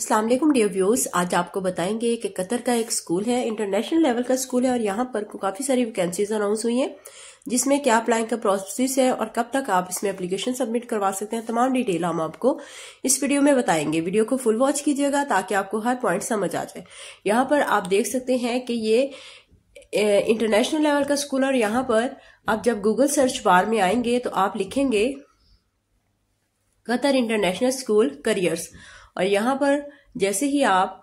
अस्सलाम वालेकुम dear views आज आपको बताएंगे कि कतर का एक स्कूल है इंटरनेशनल लेवल का स्कूल है और यहाँ पर काफ़ी सारी वैकेंसीज अनाउंस हुई हैं जिसमें क्या अप्लाई का प्रोसेस है और कब तक आप इसमें एप्लीकेशन सबमिट करवा सकते हैं तमाम डिटेल हम आपको इस वीडियो में बताएंगे वीडियो को फुल वॉच कीजिएगा ताकि आपको हर पॉइंट समझ आ जाए यहाँ पर आप देख सकते हैं कि ये इंटरनेशनल लेवल का स्कूल और यहाँ पर आप जब गूगल सर्च बार में आएंगे तो आप लिखेंगे कतर इंटरनेशनल स्कूल करियर्स और यहाँ पर जैसे ही आप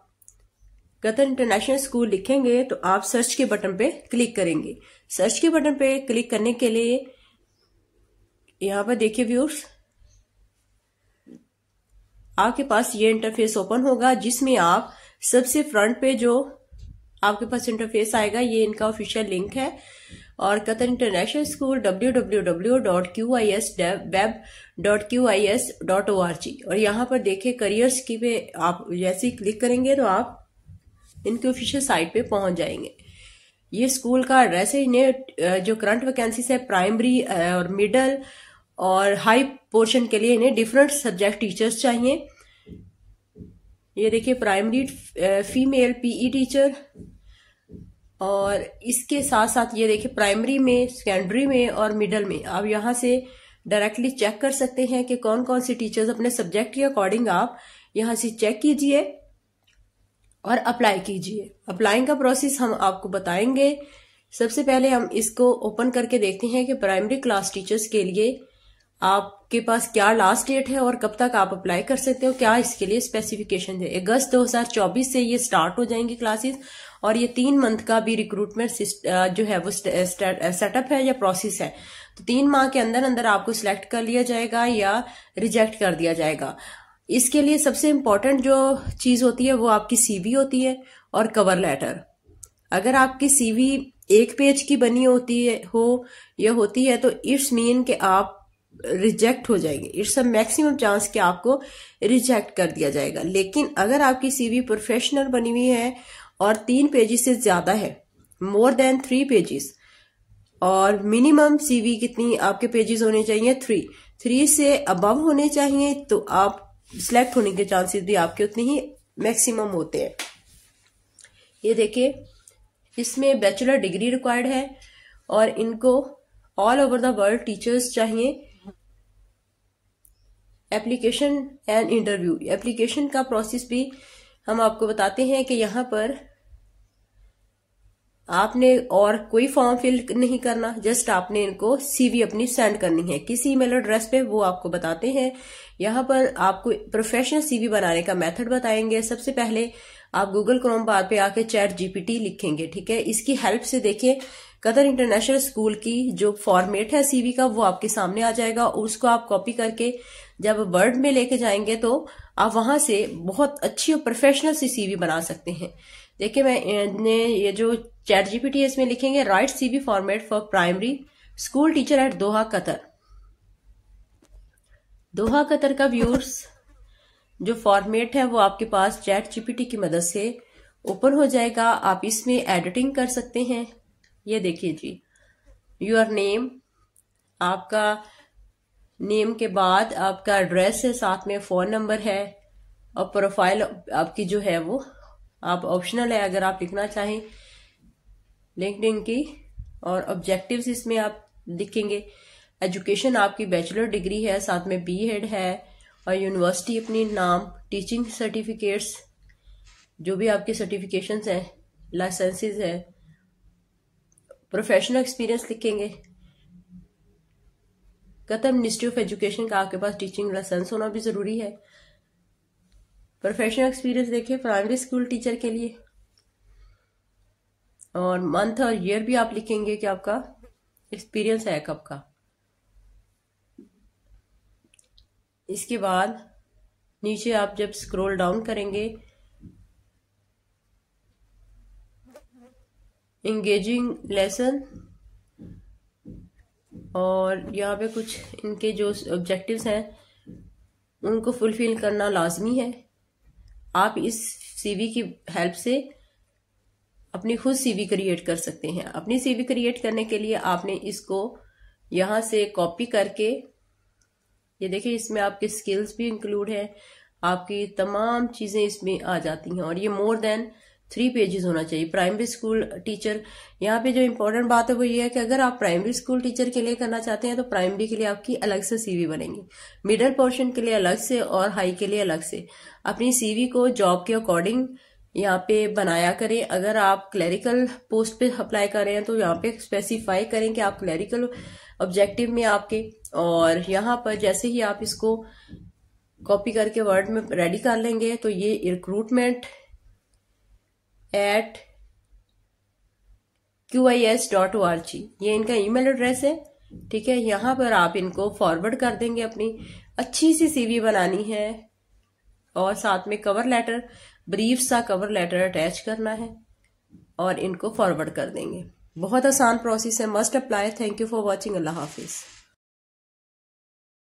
कतर इंटरनेशनल स्कूल लिखेंगे तो आप सर्च के बटन पे क्लिक करेंगे सर्च के बटन पे क्लिक करने के लिए यहाँ पर देखिए व्यूर्स आपके पास ये इंटरफेस ओपन होगा जिसमें आप सबसे फ्रंट पे जो आपके पास इंटरफेस आएगा ये इनका ऑफिशियल लिंक है और Qatar international school W W W dot Q I S web dot Q I S dot O R G और यहाँ पर देखे करियर्स की पे आप जैसे ही क्लिक करेंगे तो आप इनके ऑफिशियल साइट पे पहुंच जाएंगे ये स्कूल का एड्रेस है इन्हें जो करंट वैकेंसीज है प्राइमरी और मिडल और हाई पोर्शन के लिए इन्हें डिफरेंट सब्जेक्ट टीचर्स चाहिए ये देखिए प्राइमरी फीमेल पीई टीचर और इसके साथ साथ ये देखिए प्राइमरी में सेकेंडरी में और मिडल में आप यहाँ से डायरेक्टली चेक कर सकते हैं कि कौन कौन से टीचर्स अपने सब्जेक्ट के अकॉर्डिंग आप यहाँ से चेक कीजिए और अप्लाई कीजिए अप्लाइंग का प्रोसेस हम आपको बताएंगे सबसे पहले हम इसको ओपन करके देखते हैं कि प्राइमरी क्लास टीचर्स के लिए आपके पास क्या लास्ट डेट है और कब तक आप अप्लाई कर सकते हो क्या इसके लिए स्पेसिफिकेशन है अगस्त 2024 से ये स्टार्ट हो जाएंगी क्लासेस और ये तीन मंथ का भी रिक्रूटमेंट जो है वो सेटअप है या प्रोसेस है तो तीन माह के अंदर अंदर आपको सिलेक्ट कर लिया जाएगा या रिजेक्ट कर दिया जाएगा इसके लिए सबसे इम्पोर्टेंट जो चीज़ होती है वो आपकी सीवी होती है और कवर लेटर अगर आपकी सीवी एक पेज की बनी होती है हो या होती है तो इट्स मीन के आप रिजेक्ट हो जाएंगे इट्स अ मैक्सिमम चांस कि आपको रिजेक्ट कर दिया जाएगा लेकिन अगर आपकी सीवी प्रोफेशनल बनी हुई है और तीन पेजेस से ज्यादा है मोर देन थ्री पेजेस और मिनिमम सीवी कितनी आपके पेजेस होने चाहिए थ्री थ्री से अबव होने चाहिए तो आप सिलेक्ट होने के चांसेस भी आपके उतने ही मैक्सिमम होते हैं ये देखिए इसमें बैचलर डिग्री रिक्वायर्ड है और इनको all over the world teachers चाहिए एप्लीकेशन एंड इंटरव्यू एप्लीकेशन का प्रोसेस भी हम आपको बताते हैं कि यहाँ पर आपने और कोई फॉर्म फिल नहीं करना जस्ट आपने इनको सीवी अपनी सेंड करनी है किसी ईमेल एड्रेस पे वो आपको बताते हैं यहाँ पर आपको प्रोफेशनल सीवी बनाने का मेथड बताएंगे सबसे पहले आप गूगल क्रोम बार पे आके चैट जीपीटी लिखेंगे ठीक है इसकी हेल्प से देखिए कतर इंटरनेशनल स्कूल की जो फॉर्मेट है सीवी का वो आपके सामने आ जाएगा उसको आप कॉपी करके जब वर्ड में लेके जाएंगे तो आप वहां से बहुत अच्छी और प्रोफेशनल सी सीवी बना सकते हैं देखिए मैं ने ये जो चैट जीपीटी इसमें लिखेंगे write CV format for primary school teacher at Doha Qatar Doha Qatar का व्यूर्स जो फॉर्मेट है वो आपके पास चैट जीपीटी की मदद से ओपन हो जाएगा आप इसमें एडिटिंग कर सकते हैं ये देखिए जी योर नेम आपका नेम के बाद आपका एड्रेस है साथ में फ़ोन नंबर है और प्रोफाइल आपकी जो है वो आप ऑप्शनल है अगर आप लिखना चाहें लिंक की और ऑब्जेक्टिव्स इसमें आप लिखेंगे एजुकेशन आपकी बैचलर डिग्री है साथ में बी एड है और यूनिवर्सिटी अपनी नाम टीचिंग सर्टिफिकेट्स जो भी आपके सर्टिफिकेशंस हैं लाइसेंसेस हैं प्रोफेशनल एक्सपीरियंस लिखेंगे कहता है मिनिस्ट्री ऑफ एजुकेशन का आपके पास टीचिंग लाइसेंस होना भी ज़रूरी है प्रोफेशनल एक्सपीरियंस देखिए प्राइमरी स्कूल टीचर के लिए और मंथ और ईयर भी आप लिखेंगे कि आपका एक्सपीरियंस है कब का इसके बाद नीचे आप जब स्क्रॉल डाउन करेंगे एंगेजिंग लेसन और यहाँ पे कुछ इनके जो ऑब्जेक्टिव्स हैं उनको फुलफिल करना लाजमी है आप इस सीवी की हेल्प से अपनी खुद सीवी क्रिएट कर सकते हैं अपनी सीवी क्रिएट करने के लिए आपने इसको यहाँ से कॉपी करके ये देखिए इसमें आपके स्किल्स भी इंक्लूड है आपकी तमाम चीज़ें इसमें आ जाती हैं और ये मोर देन थ्री पेजेस होना चाहिए प्राइमरी स्कूल टीचर यहाँ पे जो इम्पोर्टेंट बात है वो ये है कि अगर आप प्राइमरी स्कूल टीचर के लिए करना चाहते हैं तो प्राइमरी के लिए आपकी अलग से सीवी बनेंगे मिडिल पोर्शन के लिए अलग से और हाई के लिए अलग से अपनी सीवी को जॉब के अकॉर्डिंग यहाँ पे बनाया करें अगर आप क्लैरिकल पोस्ट पे अप्लाई कर रहे हैं तो यहाँ पे स्पेसिफाई करें कि आप क्लैरिकल ऑब्जेक्टिव में आपके और यहाँ पर जैसे ही आप इसको कॉपी करके वर्ड में रेडी कर लेंगे तो ये recruitment at Q I S dot O R G ये इनका ईमेल एड्रेस है ठीक है यहां पर आप इनको फॉरवर्ड कर देंगे अपनी अच्छी सी सीवी बनानी है और साथ में कवर लेटर ब्रीफ सा कवर लेटर अटैच करना है और इनको फॉरवर्ड कर देंगे बहुत आसान प्रोसेस है must apply thank you for watching अल्लाह हाफिज़